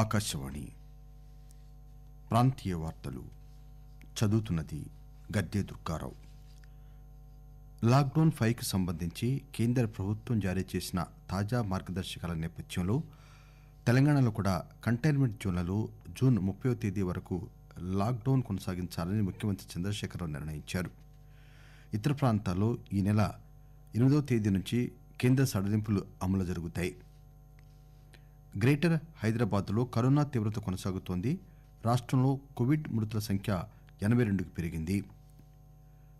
ఆకాశవాణి ప్రాంతీయ వార్తలు చదువుతున్నది గద్దె దుర్గారావు లాక్డౌన్ ఫైవ్కి సంబంధించి కేంద్ర ప్రభుత్వం జారీ చేసిన తాజా మార్గదర్శకాల నేపథ్యంలో తెలంగాణలో కూడా కంటైన్మెంట్ జోన్లలో జూన్ ముప్పై తేదీ వరకు లాక్డౌన్ కొనసాగించాలని ముఖ్యమంత్రి చంద్రశేఖరరావు నిర్ణయించారు ఇతర ప్రాంతాల్లో ఈ నెల ఎనిమిదవ తేదీ నుంచి కేంద్ర సడలింపులు అమలు జరుగుతాయి గ్రేటర్ హైదరాబాద్లో కరోనా తీవ్రత కొనసాగుతోంది రాష్టంలో కోవిడ్ మృతుల సంఖ్య ఎనబై రెండుకు పెరిగింది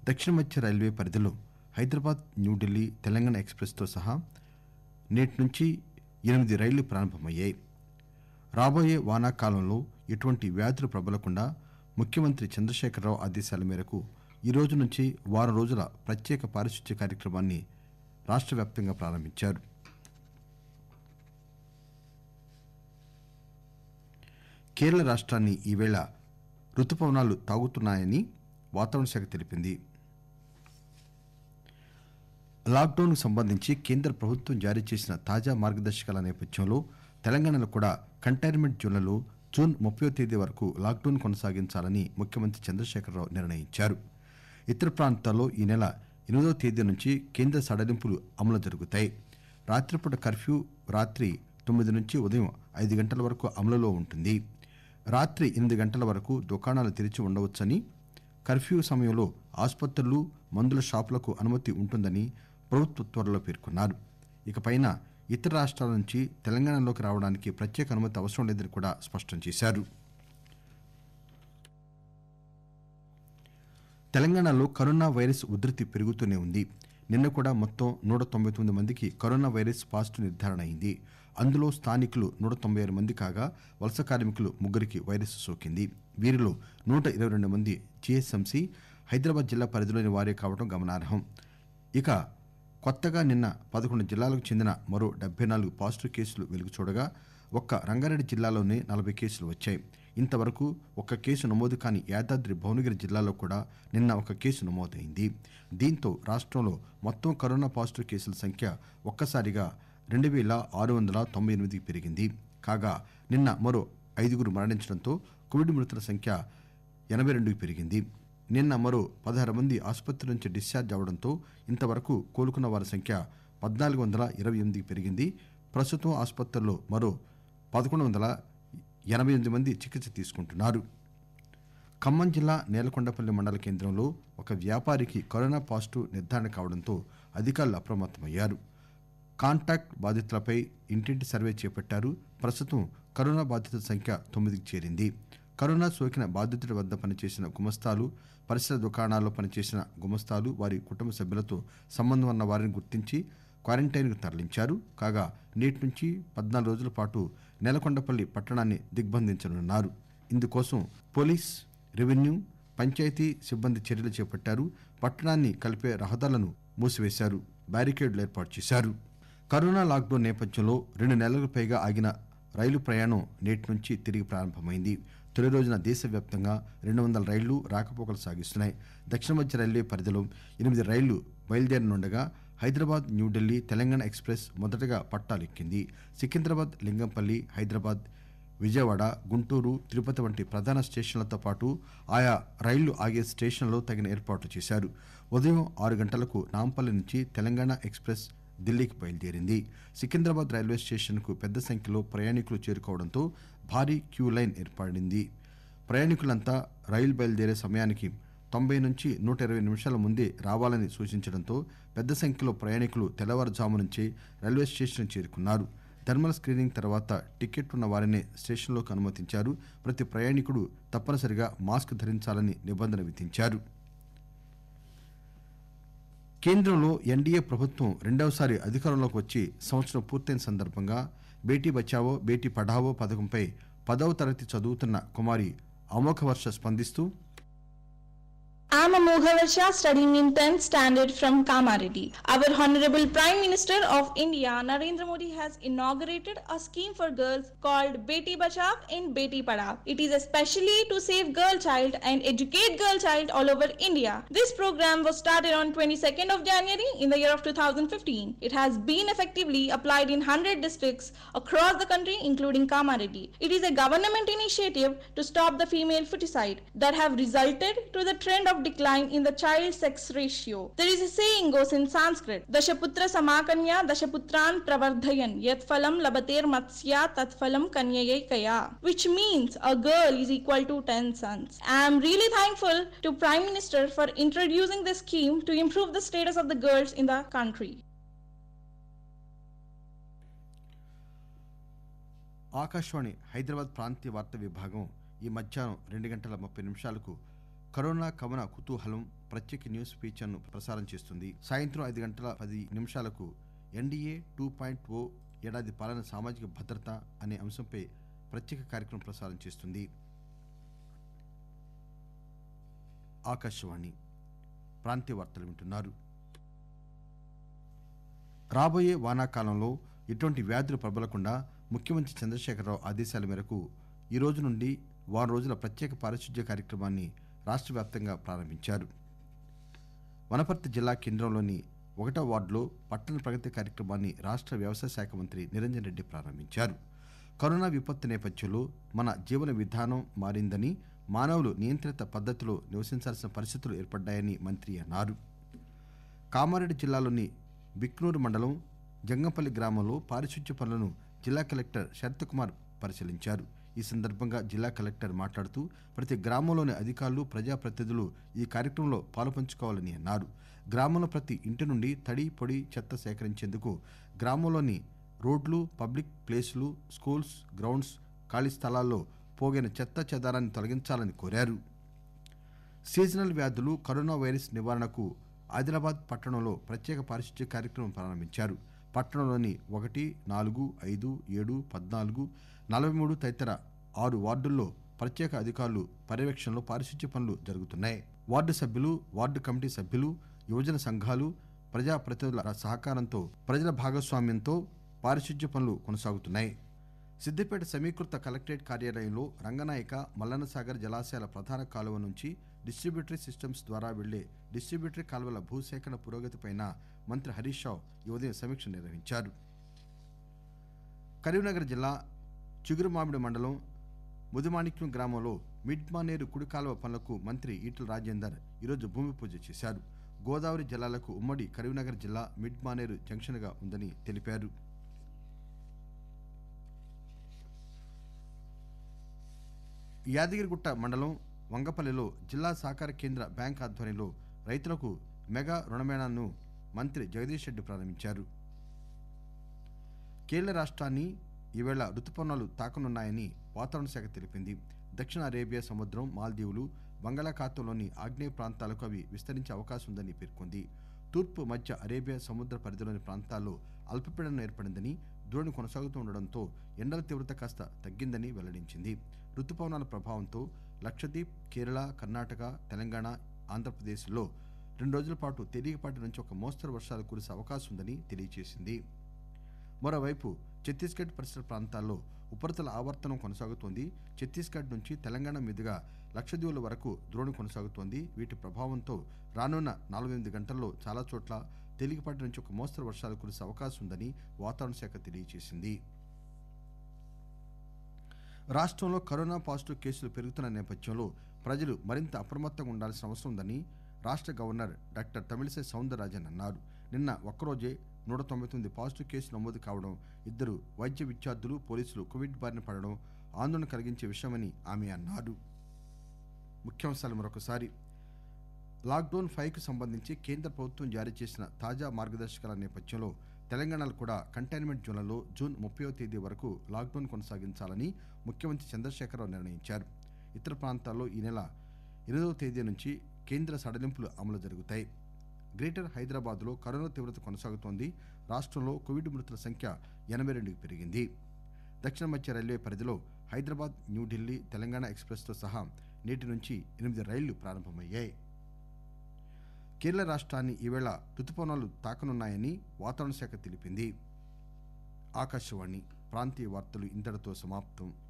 దక్షిణ మధ్య రైల్వే పరిధిలో హైదరాబాద్ న్యూఢిల్లీ తెలంగాణ ఎక్స్ప్రెస్తో సహా నేటి నుంచి ఎనిమిది రైళ్లు ప్రారంభమయ్యాయి రాబోయే వానాకాలంలో ఎటువంటి వ్యాధులు ప్రబలకుండా ముఖ్యమంత్రి చంద్రశేఖరరావు ఆదేశాల మేరకు ఈ రోజు నుంచి వారం రోజుల ప్రత్యేక పారిశుధ్య కార్యక్రమాన్ని రాష్ట్ర వ్యాప్తంగా ప్రారంభించారు కేరళ రాష్ట్రాన్ని ఈవేళ రుతుపవనాలు తాగుతున్నాయని వాతావరణ శాఖ తెలిపింది లాక్డౌన్కు సంబంధించి కేంద్ర ప్రభుత్వం జారీ చేసిన తాజా మార్గదర్శకాల నేపథ్యంలో తెలంగాణలో కూడా కంటైన్మెంట్ జోన్లలో జూన్ ముప్పయో తేదీ వరకు లాక్డౌన్ కొనసాగించాలని ముఖ్యమంత్రి చంద్రశేఖరరావు నిర్ణయించారు ఇతర ప్రాంతాల్లో ఈ నెల ఎనిమిదవ తేదీ నుంచి కేంద్ర సడలింపులు అమలు జరుగుతాయి రాత్రిపూట కర్ఫ్యూ రాత్రి తొమ్మిది నుంచి ఉదయం ఐదు గంటల వరకు అమలులో ఉంటుంది రాత్రి ఎనిమిది గంటల వరకు దుకాణాలు తెరిచి ఉండవచ్చని కర్ఫ్యూ సమయంలో ఆసుపత్రులు మందుల షాపులకు అనుమతి ఉంటుందని ప్రభుత్వ త్వరలో పేర్కొన్నారు ఇకపై ఇతర రాష్టాల నుంచి తెలంగాణలోకి రావడానికి ప్రత్యేక అనుమతి అవసరం లేదని కూడా స్పష్టం చేశారు తెలంగాణలో కరోనా వైరస్ ఉధృతి పెరుగుతూనే ఉంది నిన్న కూడా మొత్తం నూట తొంభై తొమ్మిది మందికి కరోనా వైరస్ పాజిటివ్ నిర్దారణ అయింది అందులో స్థానికులు నూట తొంభై ఆరు మంది కాగా వలస కార్మికులు ముగ్గురికి వైరస్ సోకింది వీరిలో నూట ఇరవై రెండు మంది జీహెచ్ఎంసీ హైదరాబాద్ జిల్లా పరిధిలోని వారే కావడం గమనార్హం ఇక కొత్తగా నిన్న పదకొండు జిల్లాలకు చెందిన మరో డెబ్బై నాలుగు పాజిటివ్ కేసులు వెలుగుచూడగా ఒక్క రంగారెడ్డి జిల్లాలోనే నలభై కేసులు వచ్చాయి ఇంతవరకు ఒక్క కేసు నమోదు కాని యాదాద్రి భువనగిరి జిల్లాలో కూడా నిన్న ఒక కేసు నమోదైంది దీంతో రాష్ట్రంలో మొత్తం కరోనా పాజిటివ్ కేసుల సంఖ్య ఒక్కసారిగా రెండు వేల ఆరు వందల తొంభై ఎనిమిదికి పెరిగింది కాగా నిన్న మరో ఐదుగురు మరణించడంతో కోవిడ్ మృతుల సంఖ్య ఎనభై రెండుకి పెరిగింది నిన్న మరో పదహారు మంది ఆసుపత్రి నుంచి డిశ్చార్జ్ అవడంతో ఇంతవరకు కోలుకున్న వారి సంఖ్య పద్నాలుగు వందల ఇరవై ఎనిమిదికి పెరిగింది ప్రస్తుతం ఆసుపత్రుల్లో మరో పదకొండు వందల ఎనబై ఎనిమిది మంది చికిత్స తీసుకుంటున్నారు ఖమ్మం జిల్లా నేలకొండపల్లి మండల కేంద్రంలో ఒక వ్యాపారికి కరోనా పాజిటివ్ నిర్ధారణ కావడంతో అధికారులు అప్రమత్తమయ్యారు కాంటాక్ట్ బాధితులపై ఇంటింటి సర్వే చేపట్టారు ప్రస్తుతం కరోనా బాధితుల సంఖ్య తొమ్మిదికి చేరింది కరోనా సోకిన బాధితుల వద్ద పనిచేసిన గుమస్తాలు పరిసర దుకాణాల్లో పనిచేసిన గుమస్తాలు వారి కుటుంబ సభ్యులతో సంబంధం ఉన్న వారిని గుర్తించి క్వారంటైన్కు తరలించారు కాగా నేటి నుంచి పద్నాలుగు రోజుల పాటు నెలకొండపల్లి పట్టణాన్ని దిగ్బంధించనున్నారు ఇందుకోసం పోలీస్ రెవెన్యూ పంచాయతీ సిబ్బంది చర్యలు చేపట్టారు పట్టణాన్ని కలిపే రహదారులను మూసివేశారు బ్యారికేడ్లు ఏర్పాటు చేశారు కరోనా లాక్డౌన్ నేపథ్యంలో రెండు నెలలకు పైగా ఆగిన రైలు ప్రయాణం నేటి నుంచి తిరిగి ప్రారంభమైంది తొలి రోజున దేశవ్యాప్తంగా రెండు వందల రైళ్లు రాకపోకలు సాగిస్తున్నాయి దక్షిణ మధ్య రైల్వే పరిధిలో ఎనిమిది రైళ్లు బయలుదేరనుండగా హైదరాబాద్ న్యూఢిల్లీ తెలంగాణ ఎక్స్ప్రెస్ మొదటగా పట్టాలెక్కింది సికింద్రాబాద్ లింగంపల్లి హైదరాబాద్ విజయవాడ గుంటూరు తిరుపతి వంటి ప్రధాన స్టేషన్లతో పాటు ఆయా రైళ్లు ఆగే స్టేషన్లలో తగిన ఏర్పాట్లు చేశారు ఉదయం ఆరు గంటలకు నాంపల్లి నుంచి తెలంగాణ ఎక్స్ప్రెస్ ఢిల్లీకి బయలుదేరింది సికింద్రాబాద్ రైల్వే స్టేషన్కు పెద్ద సంఖ్యలో ప్రయాణికులు చేరుకోవడంతో భారీ క్యూ లైన్ ఏర్పడింది ప్రయాణికులంతా రైలు బయలుదేరే సమయానికి తొంభై నుంచి నూట ఇరవై నిమిషాల ముందే రావాలని సూచించడంతో పెద్ద సంఖ్యలో ప్రయాణికులు తెల్లవారుజాము నుంచే రైల్వే స్టేషన్ చేరుకున్నారు థర్మల్ స్క్రీనింగ్ తర్వాత ఉన్న వారినే స్టేషన్లోకి అనుమతించారు ప్రతి ప్రయాణికుడు తప్పనిసరిగా మాస్క్ ధరించాలని నిబంధన విధించారు కేంద్రంలో ఎన్డీఏ ప్రభుత్వం రెండవసారి అధికారంలోకి వచ్చి సంవత్సరం పూర్తయిన సందర్భంగా బేటీ బచావో బేటీ పఢావో పథకంపై పదవ తరగతి చదువుతున్న కుమారి అమోఘవర్ష స్పందిస్తూ I'm Amogha Shah studying in 10th standard from Kamareddy. Our Honorable Prime Minister of India Narendra Modi has inaugurated a scheme for girls called Beti Bachav In Beti Padhav. It is especially to save girl child and educate girl child all over India. This program was started on 22nd of January in the year of 2015. It has been effectively applied in 100 districts across the country including Kamareddy. It is a government initiative to stop the female foeticide that have resulted to the trend of decline in the child sex ratio. There is a saying goes in Sanskrit, Dashaputra Samakanya Dashaputran Pravardhayan Yat Phalam Labater Matsya Tat which means a girl is equal to 10 sons. I am really thankful to Prime Minister for introducing this scheme to improve the status of the girls in the country. Akashvani Hyderabad ప్రాంతీయ వార్తా విభాగం ఈ మధ్యాహ్నం రెండు గంటల ముప్పై నిమిషాలకు corona కవన కుతూహలం ప్రత్యేక న్యూస్ ఫీచర్ను ప్రసారం చేస్తుంది సాయంత్రం ఐదు గంటల పది నిమిషాలకు ఎన్డీఏ టూ పాయింట్ ఓ ఏడాది పాలన సామాజిక భద్రత అనే అంశంపై ప్రత్యేక కార్యక్రమం ప్రసారం చేస్తుంది ఆకాశవాణి ప్రాంతీయ వార్తలు వింటున్నారు రాబోయే వానాకాలంలో ఎటువంటి వ్యాధులు ప్రబలకుండా ముఖ్యమంత్రి చంద్రశేఖరరావు ఆదేశాల మేరకు ఈ రోజు నుండి వారం రోజుల ప్రత్యేక పారిశుధ్య కార్యక్రమాన్ని రాష్ట వ్యాప్తంగా ప్రారంభించారు వనపర్తి జిల్లా కేంద్రంలోని ఒకటో వార్డులో పట్టణ ప్రగతి కార్యక్రమాన్ని రాష్ట వ్యవసాయ శాఖ మంత్రి నిరంజన్ రెడ్డి ప్రారంభించారు కరోనా విపత్తు నేపథ్యంలో మన జీవన విధానం మారిందని మానవులు నియంత్రిత పద్దతిలో నివసించాల్సిన పరిస్థితులు ఏర్పడ్డాయని మంత్రి అన్నారు కామారెడ్డి జిల్లాలోని బిక్నూరు మండలం జంగంపల్లి గ్రామంలో పారిశుద్ధ్య పనులను జిల్లా కలెక్టర్ శరత్ కుమార్ పరిశీలించారు ఈ సందర్బంగా జిల్లా కలెక్టర్ మాట్లాడుతూ ప్రతి గ్రామంలోని అధికారులు ప్రజాప్రతినిధులు ఈ కార్యక్రమంలో పాలుపంచుకోవాలని అన్నారు గ్రామంలో ప్రతి ఇంటి నుండి తడి పొడి చెత్త సేకరించేందుకు గ్రామంలోని రోడ్లు పబ్లిక్ ప్లేసులు స్కూల్స్ గ్రౌండ్స్ ఖాళీ స్థలాల్లో పోగైన చెత్త చెదారాన్ని తొలగించాలని కోరారు సీజనల్ వ్యాధులు కరోనా వైరస్ నివారణకు ఆదిలాబాద్ పట్టణంలో ప్రత్యేక పారిశుధ్య కార్యక్రమం ప్రారంభించారు పట్టణంలోని ఒకటి నాలుగు ఐదు ఏడు పద్నాలుగు నలభై మూడు తదితర ఆరు వార్డుల్లో ప్రత్యేక అధికారులు పర్యవేక్షణలో పారిశుద్ధ్య పనులు జరుగుతున్నాయి వార్డు సభ్యులు వార్డు కమిటీ సభ్యులు యువజన సంఘాలు ప్రజాప్రతినిధుల సహకారంతో ప్రజల భాగస్వామ్యంతో పారిశుద్ధ్య పనులు కొనసాగుతున్నాయి సిద్దిపేట సమీకృత కలెక్టరేట్ కార్యాలయంలో రంగనాయక మల్లన్నసాగర్ జలాశయాల ప్రధాన కాలువ నుంచి డిస్టిబ్యూటరీ సిస్టమ్స్ ద్వారా వెళ్లే డిస్టిబ్యూటరీ కాలువల భూసేకరణ పురోగతిపై మంత్రి హరీష్ రావు ఈ ఉదయం సమీక్ష నిర్వహించారు కరీంనగర్ జిల్లా చిగురుమామిడి మండలం ముదుమాణిక్యం గ్రామంలో మిడ్మానేరు కుడికాలువ పనులకు మంత్రి ఈటల రాజేందర్ ఈరోజు భూమి పూజ చేశారు గోదావరి జిల్లాలకు ఉమ్మడి కరీంనగర్ జిల్లా మిడ్మానేరు జంక్షన్గా ఉందని తెలిపారు యాదగిరిగుట్ట మండలం వంగపల్లిలో జిల్లా సహకార కేంద్ర బ్యాంక్ ఆధ్వర్యంలో రైతులకు మెగా రుణమేళాను మంత్రి జగదీష్ రెడ్డి ప్రారంభించారు కేరళ రాష్ట్రాన్ని ఈవేళ రుతుపవనాలు తాకనున్నాయని వాతావరణ శాఖ తెలిపింది దక్షిణ అరేబియా సముద్రం మాల్దీవులు బంగాళాఖాతంలోని ఆగ్నేయ ప్రాంతాలకు అవి విస్తరించే అవకాశం ఉందని పేర్కొంది తూర్పు మధ్య అరేబియా సముద్ర పరిధిలోని ప్రాంతాల్లో అల్పపీడనం ఏర్పడిందని ద్రోణి కొనసాగుతూ ఉండడంతో ఎండల తీవ్రత కాస్త తగ్గిందని వెల్లడించింది రుతుపవనాల ప్రభావంతో లక్షద్వీప్ కేరళ కర్ణాటక తెలంగాణ ఆంధ్రప్రదేశ్లో రెండు రోజుల పాటు తేలికపాటి నుంచి ఒక మోస్తరు వర్షాలు కురిసే అవకాశం ఉందని తెలియజేసింది మరోవైపు ఛత్తీస్గఢ్ పరిసర ప్రాంతాల్లో ఉపరితల ఆవర్తనం కొనసాగుతోంది ఛత్తీస్గఢ్ నుంచి తెలంగాణ మీదుగా లక్షద్వీపుల వరకు ద్రోణి కొనసాగుతోంది వీటి ప్రభావంతో రానున్న నాలుగైదు గంటల్లో చాలా చోట్ల తేలికపాటి నుంచి ఒక మోస్తరు వర్షాలు కురిసే అవకాశం ఉందని వాతావరణ శాఖ తెలియజేసింది రాష్ట్రంలో కరోనా పాజిటివ్ కేసులు పెరుగుతున్న నేపథ్యంలో ప్రజలు మరింత అప్రమత్తంగా ఉండాల్సిన అవసరం ఉందని రాష్ట గవర్నర్ డాక్టర్ తమిళిసై సౌందరరాజన్ అన్నారు నిన్న ఒక్కరోజే నూట తొంభై తొమ్మిది పాజిటివ్ కేసులు నమోదు కావడం ఇద్దరు వైద్య విద్యార్థులు పోలీసులు కోవిడ్ బారిన పడడం ఆందోళన కలిగించే విషయమని ఆమె అన్నారు ముఖ్యాంశాలు మరొకసారి లాక్డౌన్ ఫైవ్కు సంబంధించి కేంద్ర ప్రభుత్వం జారీ చేసిన తాజా మార్గదర్శకాల నేపథ్యంలో తెలంగాణలో కూడా కంటైన్మెంట్ జోన్లలో జూన్ ముప్పయో తేదీ వరకు లాక్డౌన్ కొనసాగించాలని ముఖ్యమంత్రి చంద్రశేఖరరావు నిర్ణయించారు ఇతర ప్రాంతాల్లో ఈ నెల ఎనిమిదవ తేదీ నుంచి కేంద్ర సడలింపులు అమలు జరుగుతాయి గ్రేటర్ హైదరాబాద్లో కరోనా తీవ్రత కొనసాగుతోంది రాష్టంలో కోవిడ్ మృతుల సంఖ్య ఎనబై రెండుకు పెరిగింది దక్షిణ మధ్య రైల్వే పరిధిలో హైదరాబాద్ న్యూఢిల్లీ తెలంగాణ ఎక్స్ప్రెస్తో సహా నేటి నుంచి ఎనిమిది రైళ్లు ప్రారంభమయ్యాయి కేరళ రాష్ట్రాన్ని ఈవేళ రుతుపవనాలు తాకనున్నాయని వాతావరణ శాఖ తెలిపింది ఆకాశవాణి ప్రాంతీయ వార్తలు ఇంతటితో సమాప్తం